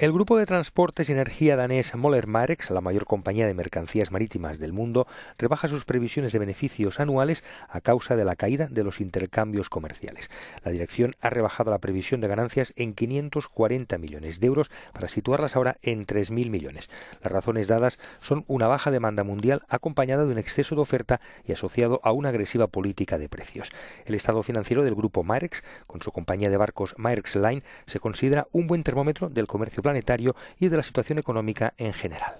El grupo de transportes y energía danés Moller Marex, la mayor compañía de mercancías marítimas del mundo, rebaja sus previsiones de beneficios anuales a causa de la caída de los intercambios comerciales. La dirección ha rebajado la previsión de ganancias en 540 millones de euros para situarlas ahora en 3.000 millones. Las razones dadas son una baja demanda mundial acompañada de un exceso de oferta y asociado a una agresiva política de precios. El estado financiero del grupo Marex, con su compañía de barcos Maersk Line, se considera un buen termómetro del comercio planetario y de la situación económica en general.